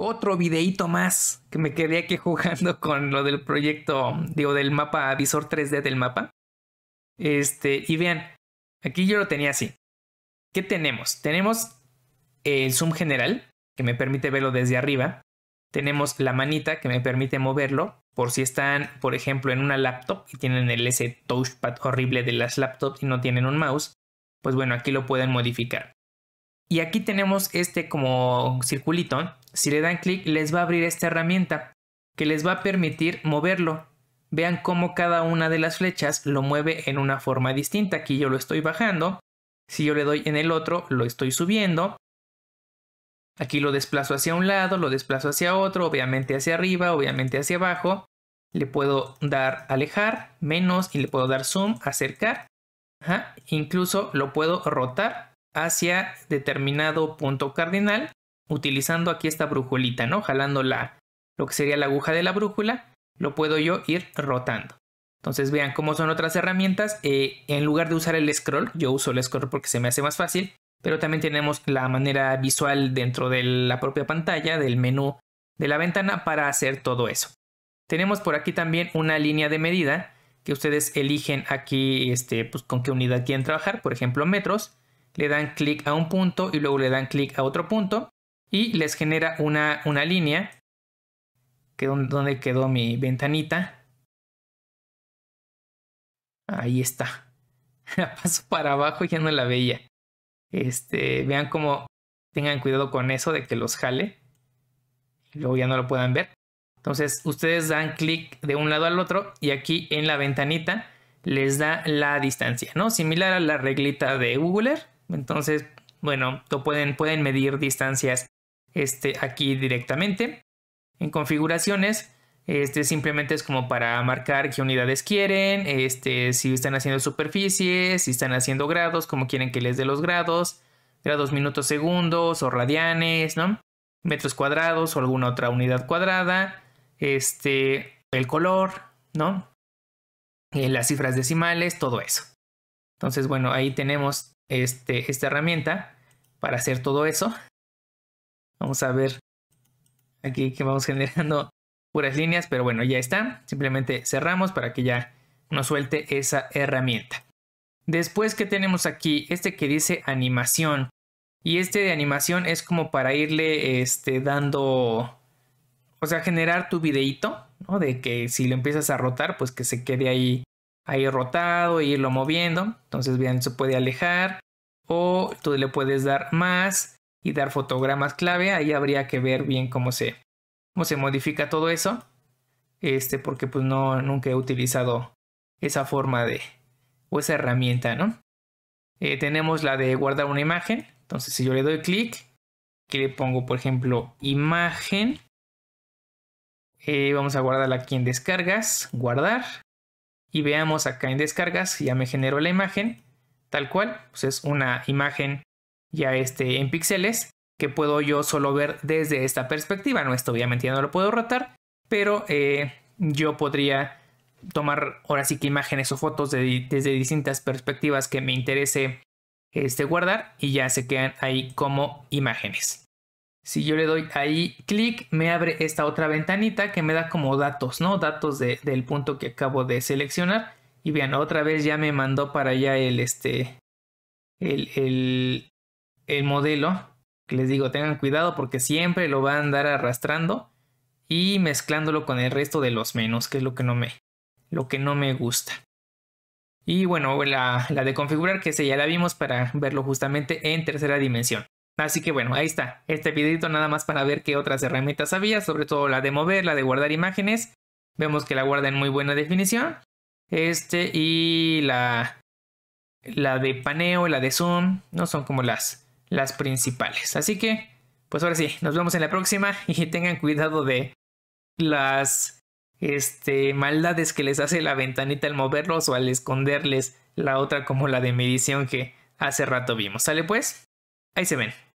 otro videíto más que me quedé aquí jugando con lo del proyecto, digo, del mapa, visor 3D del mapa. Este, y vean, aquí yo lo tenía así. ¿Qué tenemos? Tenemos el zoom general, que me permite verlo desde arriba. Tenemos la manita que me permite moverlo por si están, por ejemplo, en una laptop y tienen el ese touchpad horrible de las laptops y no tienen un mouse, pues bueno, aquí lo pueden modificar. Y aquí tenemos este como circulito. Si le dan clic les va a abrir esta herramienta que les va a permitir moverlo. Vean cómo cada una de las flechas lo mueve en una forma distinta. Aquí yo lo estoy bajando. Si yo le doy en el otro, lo estoy subiendo. Aquí lo desplazo hacia un lado, lo desplazo hacia otro, obviamente hacia arriba, obviamente hacia abajo. Le puedo dar alejar, menos, y le puedo dar zoom, acercar. Incluso lo puedo rotar hacia determinado punto cardinal, utilizando aquí esta brújulita, ¿no? Jalando lo que sería la aguja de la brújula, lo puedo yo ir rotando. Entonces vean cómo son otras herramientas. Eh, en lugar de usar el scroll, yo uso el scroll porque se me hace más fácil, pero también tenemos la manera visual dentro de la propia pantalla, del menú de la ventana para hacer todo eso. Tenemos por aquí también una línea de medida que ustedes eligen aquí este, pues, con qué unidad quieren trabajar, por ejemplo metros le dan clic a un punto y luego le dan clic a otro punto y les genera una, línea que donde quedó mi ventanita. Ahí está. La paso para abajo y ya no la veía. Este, vean cómo tengan cuidado con eso de que los jale. luego ya no lo puedan ver. Entonces ustedes dan clic de un lado al otro y aquí en la ventanita les da la distancia, ¿no? Similar a la reglita de Google. Entonces, bueno, pueden, medir distancias este, aquí directamente. En configuraciones, este simplemente es como para marcar qué unidades quieren, este, si están haciendo superficies, si están haciendo grados, cómo quieren que les dé los grados, grados minutos segundos o radianes, ¿no? Metros cuadrados o alguna otra unidad cuadrada, este, el color, ¿no? Eh, las cifras decimales, todo eso. Entonces, bueno, ahí tenemos este, esta herramienta para hacer todo eso. Vamos a ver aquí que vamos generando puras líneas, pero bueno, ya está. Simplemente cerramos para que ya nos suelte esa herramienta. Después que tenemos aquí este que dice animación. Y este de animación es como para irle este, dando, o sea, generar tu videíto. ¿no? De que si lo empiezas a rotar, pues que se quede ahí ahí rotado e irlo moviendo. Entonces, bien se puede alejar o tú le puedes dar más y dar fotogramas clave. Ahí habría que ver bien cómo se, cómo se modifica todo eso. Este, porque pues no, nunca he utilizado esa forma de, o esa herramienta, ¿no? Eh, tenemos la de guardar una imagen. Entonces, si yo le doy clic, que le pongo, por ejemplo, imagen. Eh, vamos a guardarla aquí en descargas, guardar y veamos acá en descargas, ya me generó la imagen, tal cual, pues es una imagen ya este, en píxeles que puedo yo solo ver desde esta perspectiva, no esto obviamente ya no lo puedo rotar, pero eh, yo podría tomar ahora sí que imágenes o fotos desde distintas perspectivas que me interese este, guardar y ya se quedan ahí como imágenes. Si yo le doy ahí clic, me abre esta otra ventanita que me da como datos, ¿no? Datos del punto que acabo de seleccionar. Y vean, otra vez ya me mandó para allá el, este, el, el, modelo. Que les digo, tengan cuidado porque siempre lo va a andar arrastrando y mezclándolo con el resto de los menos, que es lo que no me, lo que no me gusta. Y bueno, la, la de configurar, que esa ya la vimos para verlo justamente en tercera dimensión. Así que bueno, ahí está, este videito nada más para ver qué otras herramientas había, sobre todo la de mover, la de guardar imágenes. Vemos que la guarda en muy buena definición. Este y la, la de paneo, la de zoom, no son como las, las principales. Así que, pues ahora sí, nos vemos en la próxima y tengan cuidado de las este, maldades que les hace la ventanita al moverlos o al esconderles la otra como la de medición que hace rato vimos. ¿Sale pues? Ahí se ven.